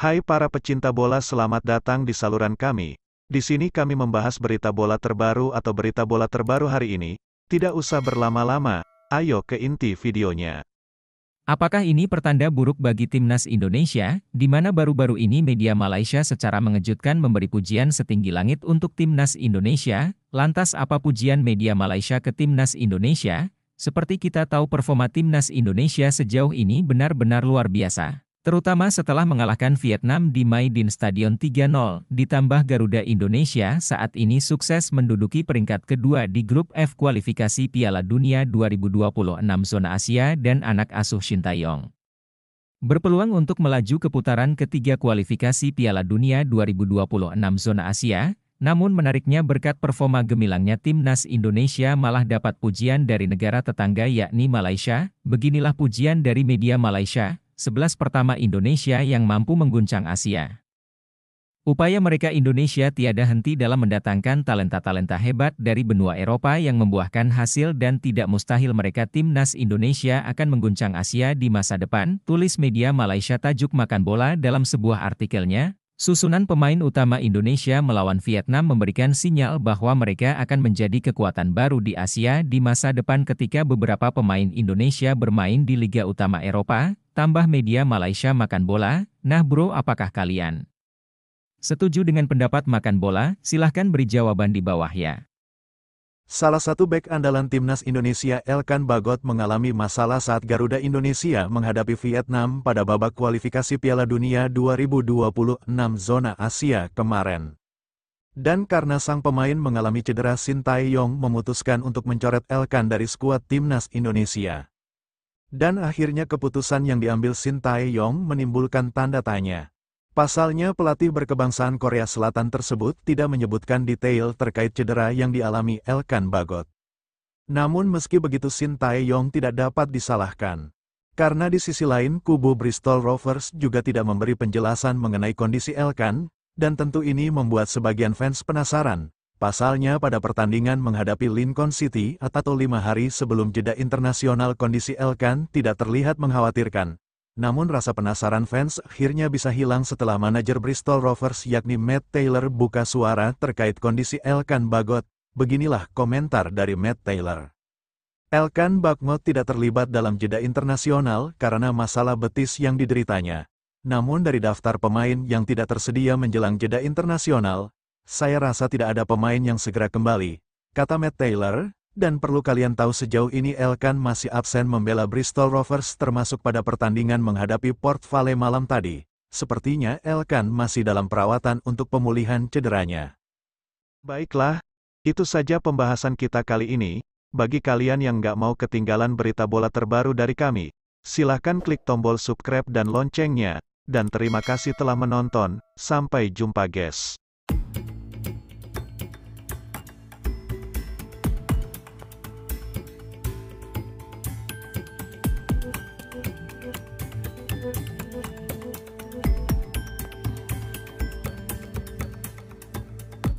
Hai para pecinta bola selamat datang di saluran kami. Di sini kami membahas berita bola terbaru atau berita bola terbaru hari ini. Tidak usah berlama-lama, ayo ke inti videonya. Apakah ini pertanda buruk bagi timnas Indonesia, di mana baru-baru ini media Malaysia secara mengejutkan memberi pujian setinggi langit untuk timnas Indonesia? Lantas apa pujian media Malaysia ke timnas Indonesia? Seperti kita tahu performa timnas Indonesia sejauh ini benar-benar luar biasa. Terutama setelah mengalahkan Vietnam di Maidin Stadion 3-0, ditambah Garuda Indonesia saat ini sukses menduduki peringkat kedua di grup F kualifikasi Piala Dunia 2026 zona Asia dan anak asuh Shin Yong Berpeluang untuk melaju ke putaran ketiga kualifikasi Piala Dunia 2026 zona Asia, namun menariknya berkat performa gemilangnya timnas Indonesia malah dapat pujian dari negara tetangga yakni Malaysia, beginilah pujian dari media Malaysia, 11 pertama Indonesia yang mampu mengguncang Asia. Upaya mereka Indonesia tiada henti dalam mendatangkan talenta-talenta hebat dari benua Eropa yang membuahkan hasil dan tidak mustahil mereka timnas Indonesia akan mengguncang Asia di masa depan, tulis media Malaysia tajuk Makan Bola dalam sebuah artikelnya, Susunan pemain utama Indonesia melawan Vietnam memberikan sinyal bahwa mereka akan menjadi kekuatan baru di Asia di masa depan ketika beberapa pemain Indonesia bermain di Liga Utama Eropa, tambah media Malaysia makan bola, nah bro apakah kalian? Setuju dengan pendapat makan bola? Silahkan beri jawaban di bawah ya. Salah satu bek andalan timnas Indonesia Elkan Bagot mengalami masalah saat Garuda Indonesia menghadapi Vietnam pada babak kualifikasi Piala Dunia 2026 zona Asia kemarin. Dan karena sang pemain mengalami cedera Yong memutuskan untuk mencoret Elkan dari skuad timnas Indonesia. Dan akhirnya keputusan yang diambil Yong menimbulkan tanda tanya. Pasalnya pelatih berkebangsaan Korea Selatan tersebut tidak menyebutkan detail terkait cedera yang dialami Elkan Bagot. Namun meski begitu Shin Tae-yong tidak dapat disalahkan. Karena di sisi lain kubu Bristol Rovers juga tidak memberi penjelasan mengenai kondisi Elkan, dan tentu ini membuat sebagian fans penasaran. Pasalnya pada pertandingan menghadapi Lincoln City atau lima hari sebelum jeda internasional kondisi Elkan tidak terlihat mengkhawatirkan, namun rasa penasaran fans akhirnya bisa hilang setelah manajer Bristol Rovers yakni Matt Taylor buka suara terkait kondisi Elkan Bagot. Beginilah komentar dari Matt Taylor. Elkan Bagot tidak terlibat dalam jeda internasional karena masalah betis yang dideritanya. Namun dari daftar pemain yang tidak tersedia menjelang jeda internasional, saya rasa tidak ada pemain yang segera kembali, kata Matt Taylor, dan perlu kalian tahu sejauh ini Elkan masih absen membela Bristol Rovers termasuk pada pertandingan menghadapi Port Vale malam tadi. Sepertinya Elkan masih dalam perawatan untuk pemulihan cederanya. Baiklah, itu saja pembahasan kita kali ini. Bagi kalian yang nggak mau ketinggalan berita bola terbaru dari kami, silahkan klik tombol subscribe dan loncengnya. Dan terima kasih telah menonton, sampai jumpa guys.